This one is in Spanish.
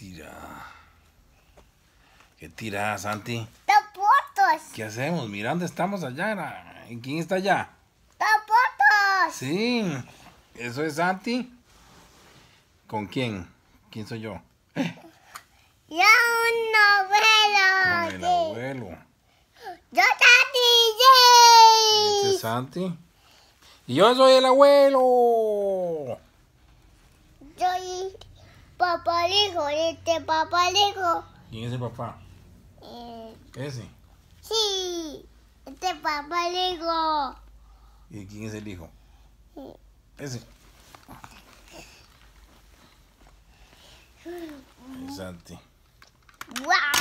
tira? ¿Qué tira, Santi? ¡Tapotos! ¿Qué hacemos? Mirando, estamos allá. ¿Y quién está allá? ¡Tapotos! Sí, eso es Santi. ¿Con quién? ¿Quién soy yo? Yo un abuelo. Con el abuelo. Yo Santi. Este es Santi. Y yo soy el abuelo. Papá Lijo, este Papá Lijo. ¿Quién es el papá? Eh, ¿Ese? Sí, este Papá Lijo. ¿Y quién es el hijo? Ese. Exacto. ¡Wow!